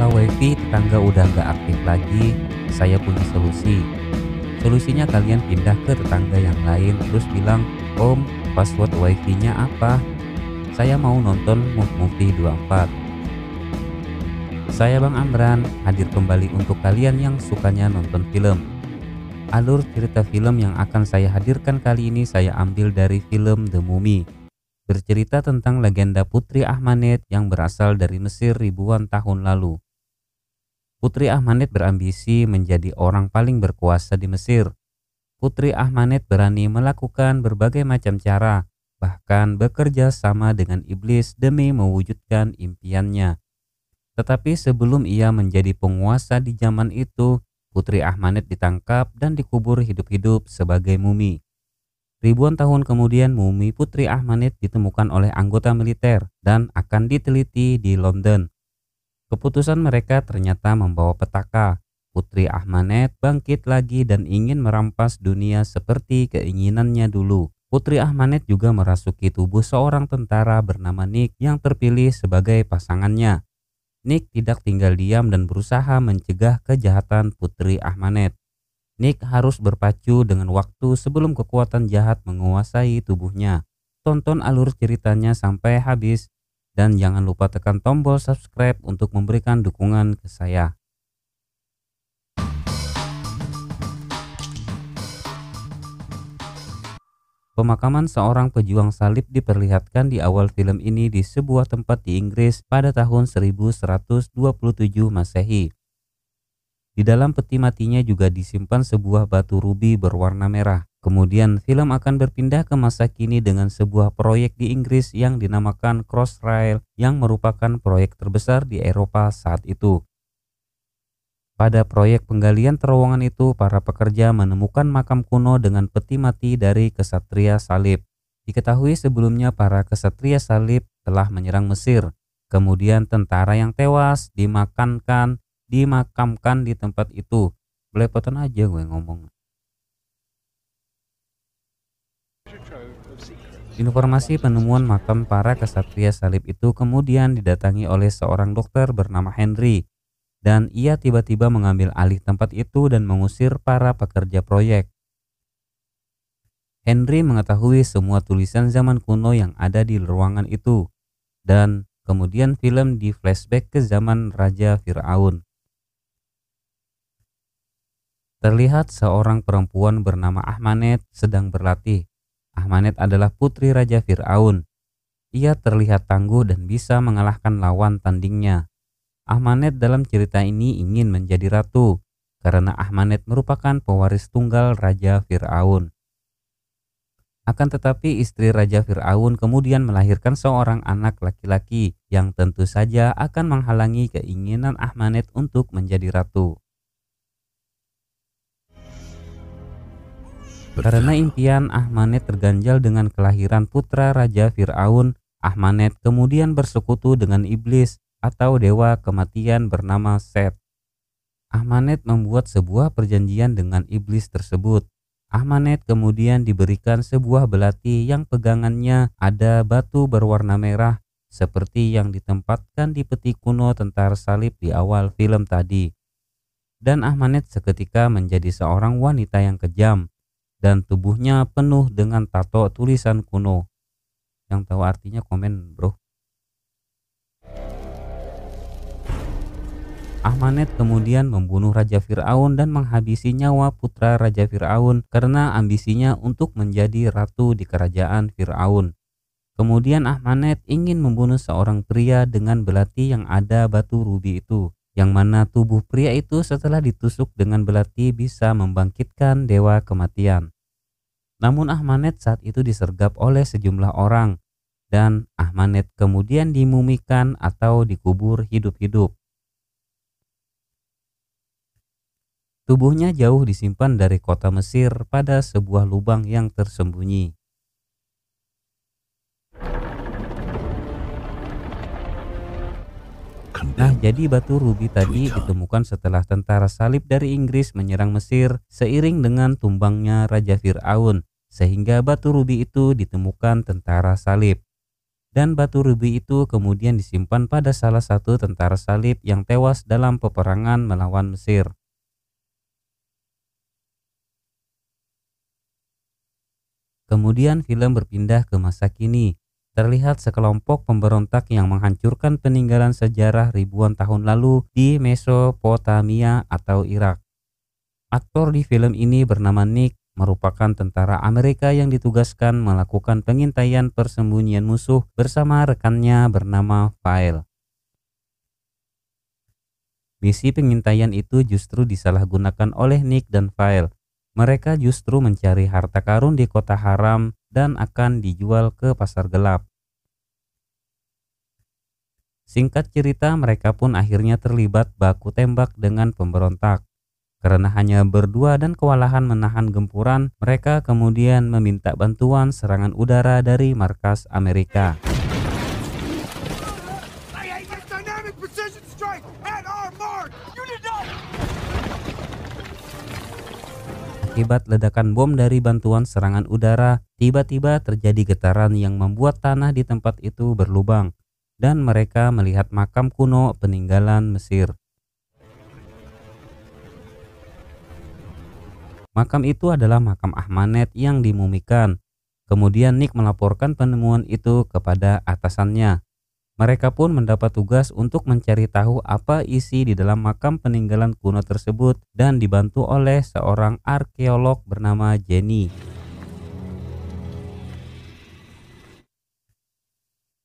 Kalau wifi tetangga udah nggak aktif lagi, saya punya solusi. Solusinya kalian pindah ke tetangga yang lain terus bilang, Om, password wifi-nya apa? Saya mau nonton Move Movie 24. Saya Bang Amran, hadir kembali untuk kalian yang sukanya nonton film. Alur cerita film yang akan saya hadirkan kali ini saya ambil dari film The Mummy bercerita tentang legenda Putri Ahmanet yang berasal dari Mesir ribuan tahun lalu. Putri Ahmanet berambisi menjadi orang paling berkuasa di Mesir. Putri Ahmanet berani melakukan berbagai macam cara, bahkan bekerja sama dengan iblis demi mewujudkan impiannya. Tetapi sebelum ia menjadi penguasa di zaman itu, Putri Ahmanet ditangkap dan dikubur hidup-hidup sebagai mumi. Ribuan tahun kemudian mumi Putri Ahmanet ditemukan oleh anggota militer dan akan diteliti di London. Keputusan mereka ternyata membawa petaka. Putri Ahmanet bangkit lagi dan ingin merampas dunia seperti keinginannya dulu. Putri Ahmanet juga merasuki tubuh seorang tentara bernama Nick yang terpilih sebagai pasangannya. Nick tidak tinggal diam dan berusaha mencegah kejahatan Putri Ahmanet. Nick harus berpacu dengan waktu sebelum kekuatan jahat menguasai tubuhnya. Tonton alur ceritanya sampai habis dan jangan lupa tekan tombol subscribe untuk memberikan dukungan ke saya. Pemakaman seorang pejuang salib diperlihatkan di awal film ini di sebuah tempat di Inggris pada tahun 1127 Masehi. Di dalam peti matinya juga disimpan sebuah batu rubi berwarna merah. Kemudian film akan berpindah ke masa kini dengan sebuah proyek di Inggris yang dinamakan Crossrail yang merupakan proyek terbesar di Eropa saat itu. Pada proyek penggalian terowongan itu, para pekerja menemukan makam kuno dengan peti mati dari kesatria salib. Diketahui sebelumnya para kesatria salib telah menyerang Mesir. Kemudian tentara yang tewas dimakankan, dimakamkan di tempat itu. Belepotan aja gue ngomong. Informasi penemuan makam para kesatria salib itu kemudian didatangi oleh seorang dokter bernama Henry dan ia tiba-tiba mengambil alih tempat itu dan mengusir para pekerja proyek. Henry mengetahui semua tulisan zaman kuno yang ada di ruangan itu dan kemudian film di flashback ke zaman Raja Fir'aun. Terlihat seorang perempuan bernama Ahmanet sedang berlatih Ahmanet adalah putri Raja Fir'aun. Ia terlihat tangguh dan bisa mengalahkan lawan tandingnya. Ahmanet dalam cerita ini ingin menjadi ratu, karena Ahmanet merupakan pewaris tunggal Raja Fir'aun. Akan tetapi istri Raja Fir'aun kemudian melahirkan seorang anak laki-laki yang tentu saja akan menghalangi keinginan Ahmanet untuk menjadi ratu. Karena impian Ahmanet terganjal dengan kelahiran putra Raja Fir'aun, Ahmanet kemudian bersekutu dengan iblis atau dewa kematian bernama Set. Ahmanet membuat sebuah perjanjian dengan iblis tersebut. Ahmanet kemudian diberikan sebuah belati yang pegangannya ada batu berwarna merah seperti yang ditempatkan di peti kuno tentara salib di awal film tadi. Dan Ahmanet seketika menjadi seorang wanita yang kejam dan tubuhnya penuh dengan tato tulisan kuno. Yang tahu artinya komen, bro. Ahmanet kemudian membunuh Raja Fir'aun dan menghabisi nyawa putra Raja Fir'aun karena ambisinya untuk menjadi ratu di kerajaan Fir'aun. Kemudian Ahmanet ingin membunuh seorang pria dengan belati yang ada batu rubi itu, yang mana tubuh pria itu setelah ditusuk dengan belati bisa membangkitkan dewa kematian. Namun Ahmanet saat itu disergap oleh sejumlah orang dan Ahmanet kemudian dimumikan atau dikubur hidup-hidup. Tubuhnya jauh disimpan dari kota Mesir pada sebuah lubang yang tersembunyi. Nah, jadi batu rubi tadi ditemukan setelah tentara salib dari Inggris menyerang Mesir seiring dengan tumbangnya Raja Fir'aun sehingga batu rubi itu ditemukan tentara salib. Dan batu rubi itu kemudian disimpan pada salah satu tentara salib yang tewas dalam peperangan melawan Mesir. Kemudian film berpindah ke masa kini. Terlihat sekelompok pemberontak yang menghancurkan peninggalan sejarah ribuan tahun lalu di Mesopotamia atau Irak. Aktor di film ini bernama Nick merupakan tentara Amerika yang ditugaskan melakukan pengintaian persembunyian musuh bersama rekannya bernama Fael. Misi pengintaian itu justru disalahgunakan oleh Nick dan Fael. Mereka justru mencari harta karun di kota haram dan akan dijual ke pasar gelap. Singkat cerita, mereka pun akhirnya terlibat baku tembak dengan pemberontak. Karena hanya berdua dan kewalahan menahan gempuran, mereka kemudian meminta bantuan serangan udara dari markas Amerika. Akibat ledakan bom dari bantuan serangan udara, tiba-tiba terjadi getaran yang membuat tanah di tempat itu berlubang, dan mereka melihat makam kuno peninggalan Mesir. Makam itu adalah makam Ahmanet yang dimumikan. Kemudian Nick melaporkan penemuan itu kepada atasannya. Mereka pun mendapat tugas untuk mencari tahu apa isi di dalam makam peninggalan kuno tersebut dan dibantu oleh seorang arkeolog bernama Jenny.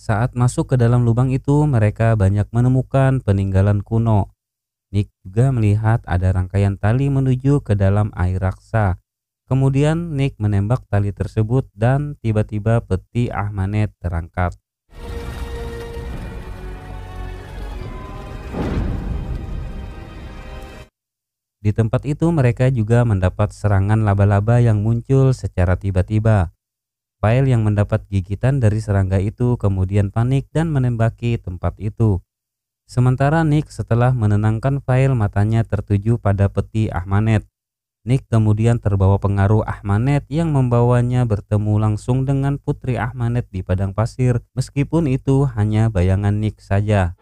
Saat masuk ke dalam lubang itu, mereka banyak menemukan peninggalan kuno. Nick juga melihat ada rangkaian tali menuju ke dalam air raksa. Kemudian Nick menembak tali tersebut dan tiba-tiba peti Ahmanet terangkat. Di tempat itu mereka juga mendapat serangan laba-laba yang muncul secara tiba-tiba. File yang mendapat gigitan dari serangga itu kemudian panik dan menembaki tempat itu. Sementara Nick setelah menenangkan file matanya tertuju pada peti Ahmanet. Nick kemudian terbawa pengaruh Ahmanet yang membawanya bertemu langsung dengan putri Ahmanet di padang pasir meskipun itu hanya bayangan Nick saja.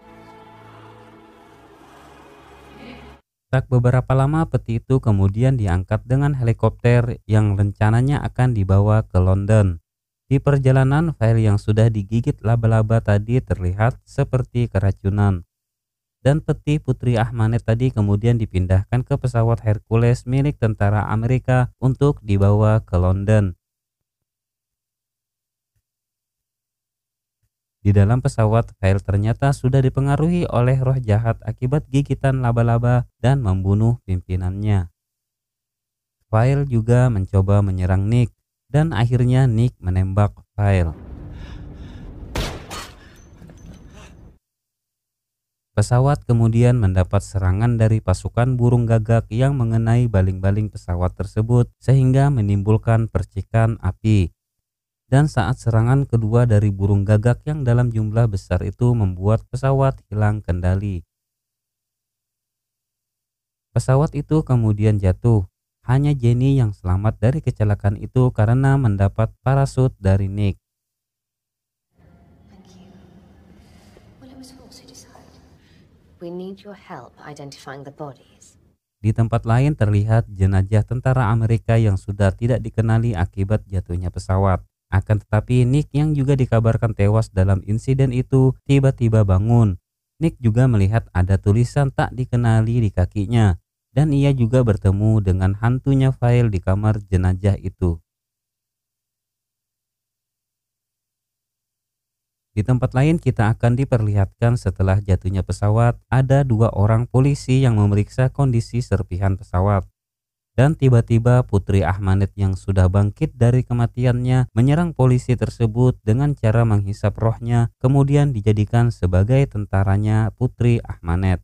Tak beberapa lama peti itu kemudian diangkat dengan helikopter yang rencananya akan dibawa ke London. Di perjalanan, file yang sudah digigit laba-laba tadi terlihat seperti keracunan dan peti Putri Ahmanet tadi kemudian dipindahkan ke pesawat Hercules milik tentara Amerika untuk dibawa ke London. Di dalam pesawat, Kyle ternyata sudah dipengaruhi oleh roh jahat akibat gigitan laba-laba dan membunuh pimpinannya. Kyle juga mencoba menyerang Nick dan akhirnya Nick menembak Kyle. Pesawat kemudian mendapat serangan dari pasukan burung gagak yang mengenai baling-baling pesawat tersebut sehingga menimbulkan percikan api. Dan saat serangan kedua dari burung gagak yang dalam jumlah besar itu membuat pesawat hilang kendali. Pesawat itu kemudian jatuh. Hanya Jenny yang selamat dari kecelakaan itu karena mendapat parasut dari Nick. We need your help identifying the bodies. Di tempat lain terlihat jenajah tentara Amerika yang sudah tidak dikenali akibat jatuhnya pesawat. Akan tetapi Nick yang juga dikabarkan tewas dalam insiden itu tiba-tiba bangun. Nick juga melihat ada tulisan tak dikenali di kakinya dan ia juga bertemu dengan hantunya file di kamar jenajah itu. Di tempat lain kita akan diperlihatkan setelah jatuhnya pesawat ada dua orang polisi yang memeriksa kondisi serpihan pesawat. Dan tiba-tiba Putri Ahmanet yang sudah bangkit dari kematiannya menyerang polisi tersebut dengan cara menghisap rohnya kemudian dijadikan sebagai tentaranya Putri Ahmanet.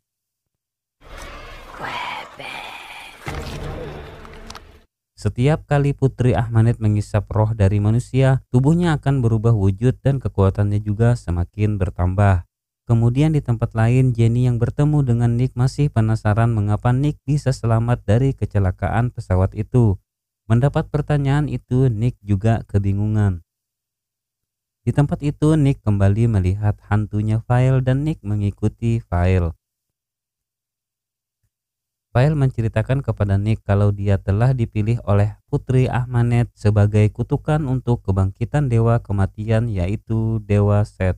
Setiap kali putri Ahmanet mengisap roh dari manusia, tubuhnya akan berubah wujud dan kekuatannya juga semakin bertambah. Kemudian di tempat lain, Jenny yang bertemu dengan Nick masih penasaran mengapa Nick bisa selamat dari kecelakaan pesawat itu. Mendapat pertanyaan itu, Nick juga kebingungan. Di tempat itu, Nick kembali melihat hantunya File dan Nick mengikuti File. Fael menceritakan kepada Nick kalau dia telah dipilih oleh Putri Ahmanet sebagai kutukan untuk kebangkitan dewa kematian yaitu Dewa Set.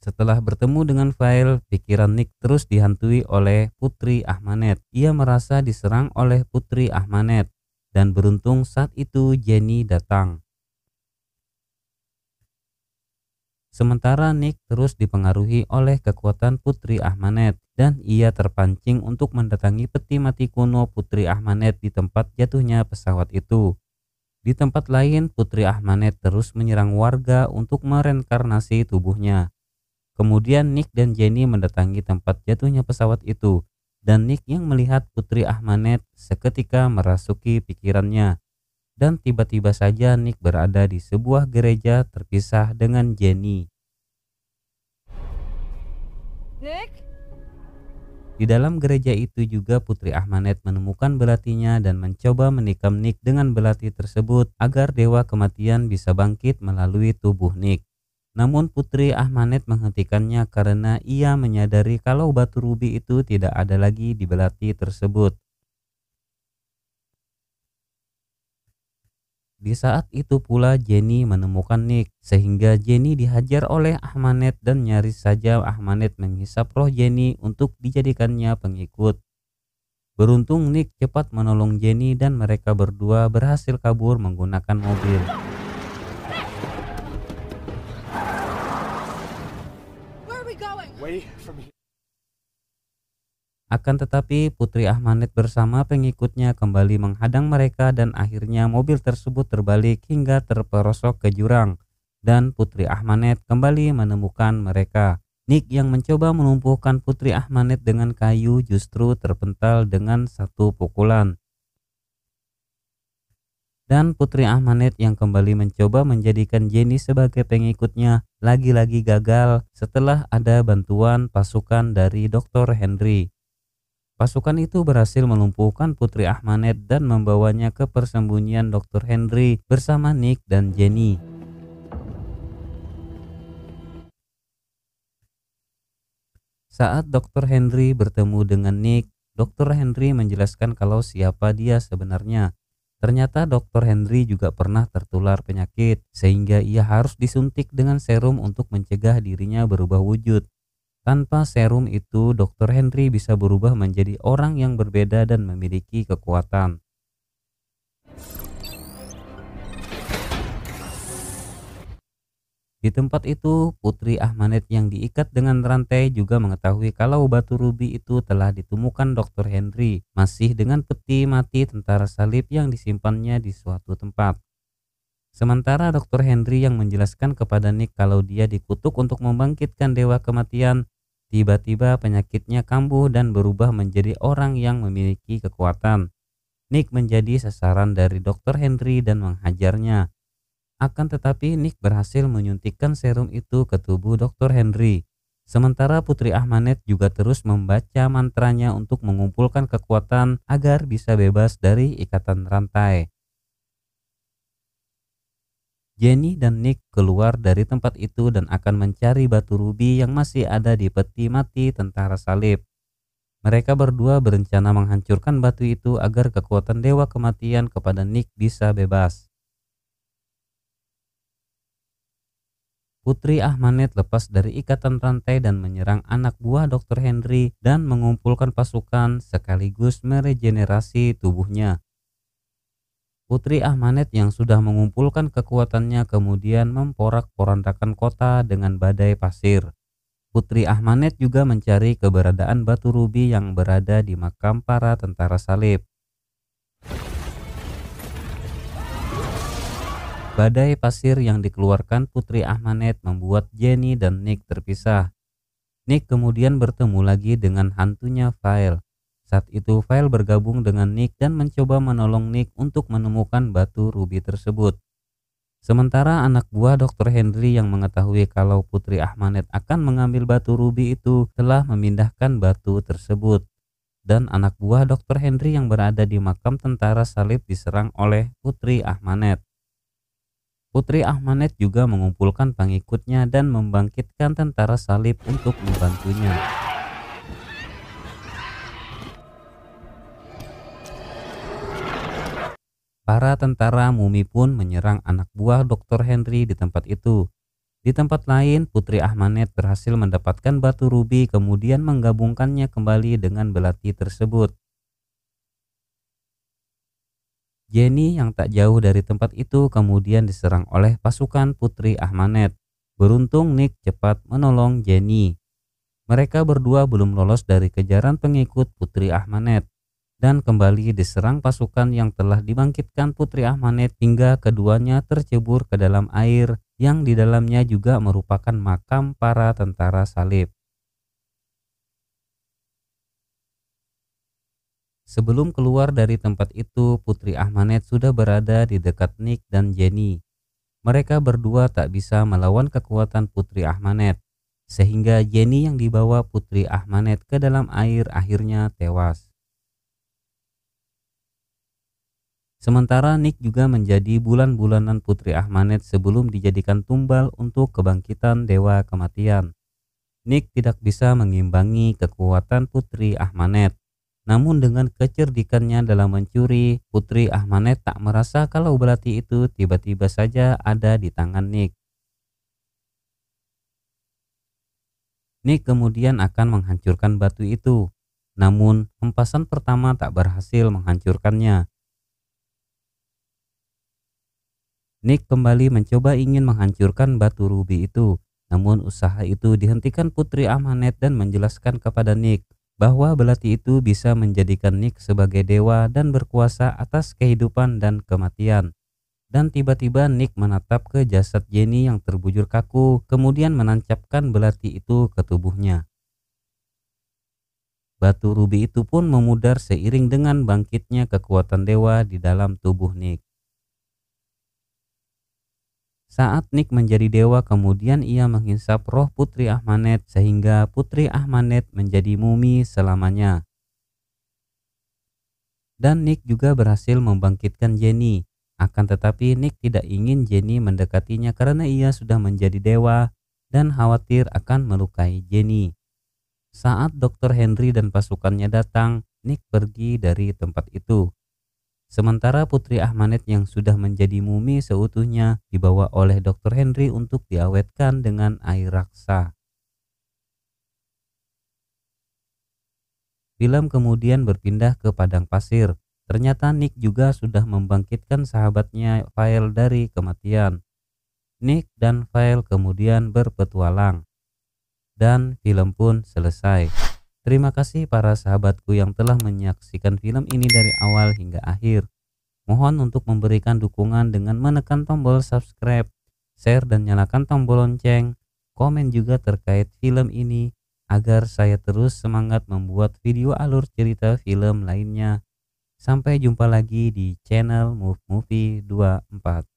Setelah bertemu dengan File, pikiran Nick terus dihantui oleh Putri Ahmanet. Ia merasa diserang oleh Putri Ahmanet dan beruntung saat itu Jenny datang. Sementara Nick terus dipengaruhi oleh kekuatan Putri Ahmanet dan ia terpancing untuk mendatangi peti mati kuno Putri Ahmanet di tempat jatuhnya pesawat itu. Di tempat lain, Putri Ahmanet terus menyerang warga untuk merenkarnasi tubuhnya. Kemudian Nick dan Jenny mendatangi tempat jatuhnya pesawat itu dan Nick yang melihat Putri Ahmanet seketika merasuki pikirannya dan tiba-tiba saja Nick berada di sebuah gereja terpisah dengan Jenny. Nick? Di dalam gereja itu juga Putri Ahmanet menemukan belatinya dan mencoba menikam Nick dengan belati tersebut agar dewa kematian bisa bangkit melalui tubuh Nick. Namun Putri Ahmanet menghentikannya karena ia menyadari kalau batu rubi itu tidak ada lagi di belati tersebut. Di saat itu pula Jenny menemukan Nick sehingga Jenny dihajar oleh Ahmanet dan nyaris saja Ahmanet menghisap roh Jenny untuk dijadikannya pengikut. Beruntung Nick cepat menolong Jenny dan mereka berdua berhasil kabur menggunakan mobil. Akan tetapi Putri Ahmanet bersama pengikutnya kembali menghadang mereka dan akhirnya mobil tersebut terbalik hingga terperosok ke jurang dan Putri Ahmanet kembali menemukan mereka. Nick yang mencoba melumpuhkan Putri Ahmanet dengan kayu justru terpental dengan satu pukulan. Dan Putri Ahmanet yang kembali mencoba menjadikan Jenny sebagai pengikutnya lagi-lagi gagal setelah ada bantuan pasukan dari Dr. Henry. Pasukan itu berhasil melumpuhkan Putri Ahmanet dan membawanya ke persembunyian Dr. Henry bersama Nick dan Jenny. Saat Dr. Henry bertemu dengan Nick, Dr. Henry menjelaskan kalau siapa dia sebenarnya. Ternyata Dr. Henry juga pernah tertular penyakit, sehingga ia harus disuntik dengan serum untuk mencegah dirinya berubah wujud. Tanpa serum itu, Dr. Henry bisa berubah menjadi orang yang berbeda dan memiliki kekuatan. Di tempat itu, putri Ahmanet yang diikat dengan rantai juga mengetahui kalau batu rubi itu telah ditemukan Dr. Henry, masih dengan peti mati tentara salib yang disimpannya di suatu tempat. Sementara Dr. Henry yang menjelaskan kepada Nick kalau dia dikutuk untuk membangkitkan dewa kematian, tiba-tiba penyakitnya kambuh dan berubah menjadi orang yang memiliki kekuatan. Nick menjadi sasaran dari Dr. Henry dan menghajarnya. Akan tetapi Nick berhasil menyuntikkan serum itu ke tubuh Dr. Henry. Sementara Putri Ahmanet juga terus membaca mantranya untuk mengumpulkan kekuatan agar bisa bebas dari ikatan rantai. Jenny dan Nick keluar dari tempat itu dan akan mencari batu rubi yang masih ada di peti mati tentara salib. Mereka berdua berencana menghancurkan batu itu agar kekuatan dewa kematian kepada Nick bisa bebas. Putri Ahmanet lepas dari ikatan rantai dan menyerang anak buah Dr. Henry dan mengumpulkan pasukan sekaligus meregenerasi tubuhnya. Putri Ahmanet yang sudah mengumpulkan kekuatannya kemudian memporak-porandakan kota dengan badai pasir. Putri Ahmanet juga mencari keberadaan batu rubi yang berada di makam para tentara salib. Badai pasir yang dikeluarkan Putri Ahmanet membuat Jenny dan Nick terpisah. Nick kemudian bertemu lagi dengan hantunya File saat itu File bergabung dengan Nick dan mencoba menolong Nick untuk menemukan batu rubi tersebut. Sementara anak buah Dr. Henry yang mengetahui kalau Putri Ahmanet akan mengambil batu rubi itu telah memindahkan batu tersebut. Dan anak buah Dr. Henry yang berada di makam tentara salib diserang oleh Putri Ahmanet. Putri Ahmanet juga mengumpulkan pengikutnya dan membangkitkan tentara salib untuk membantunya. Para tentara mumi pun menyerang anak buah Dr. Henry di tempat itu. Di tempat lain, Putri Ahmanet berhasil mendapatkan batu rubi kemudian menggabungkannya kembali dengan belati tersebut. Jenny yang tak jauh dari tempat itu kemudian diserang oleh pasukan Putri Ahmanet. Beruntung Nick cepat menolong Jenny. Mereka berdua belum lolos dari kejaran pengikut Putri Ahmanet dan kembali diserang pasukan yang telah dibangkitkan Putri Ahmanet hingga keduanya tercebur ke dalam air yang di dalamnya juga merupakan makam para tentara salib. Sebelum keluar dari tempat itu, Putri Ahmanet sudah berada di dekat Nick dan Jenny. Mereka berdua tak bisa melawan kekuatan Putri Ahmanet, sehingga Jenny yang dibawa Putri Ahmanet ke dalam air akhirnya tewas. Sementara Nick juga menjadi bulan-bulanan Putri Ahmanet sebelum dijadikan tumbal untuk kebangkitan Dewa Kematian. Nick tidak bisa mengimbangi kekuatan Putri Ahmanet. Namun dengan kecerdikannya dalam mencuri, Putri Ahmanet tak merasa kalau belati itu tiba-tiba saja ada di tangan Nick. Nick kemudian akan menghancurkan batu itu. Namun, hempasan pertama tak berhasil menghancurkannya. Nick kembali mencoba ingin menghancurkan batu rubi itu. Namun usaha itu dihentikan Putri Amanet dan menjelaskan kepada Nick bahwa belati itu bisa menjadikan Nick sebagai dewa dan berkuasa atas kehidupan dan kematian. Dan tiba-tiba Nick menatap ke jasad Jenny yang terbujur kaku, kemudian menancapkan belati itu ke tubuhnya. Batu rubi itu pun memudar seiring dengan bangkitnya kekuatan dewa di dalam tubuh Nick. Saat Nick menjadi dewa kemudian ia menghisap roh putri Ahmanet sehingga putri Ahmanet menjadi mumi selamanya. Dan Nick juga berhasil membangkitkan Jenny. Akan tetapi Nick tidak ingin Jenny mendekatinya karena ia sudah menjadi dewa dan khawatir akan melukai Jenny. Saat Dr. Henry dan pasukannya datang, Nick pergi dari tempat itu. Sementara Putri Ahmanet yang sudah menjadi mumi seutuhnya dibawa oleh Dr. Henry untuk diawetkan dengan air raksa. Film kemudian berpindah ke padang pasir. Ternyata Nick juga sudah membangkitkan sahabatnya File dari kematian. Nick dan File kemudian berpetualang. Dan film pun selesai. Terima kasih para sahabatku yang telah menyaksikan film ini dari awal hingga akhir. Mohon untuk memberikan dukungan dengan menekan tombol subscribe, share dan nyalakan tombol lonceng, komen juga terkait film ini agar saya terus semangat membuat video alur cerita film lainnya. Sampai jumpa lagi di channel Move Movie 24.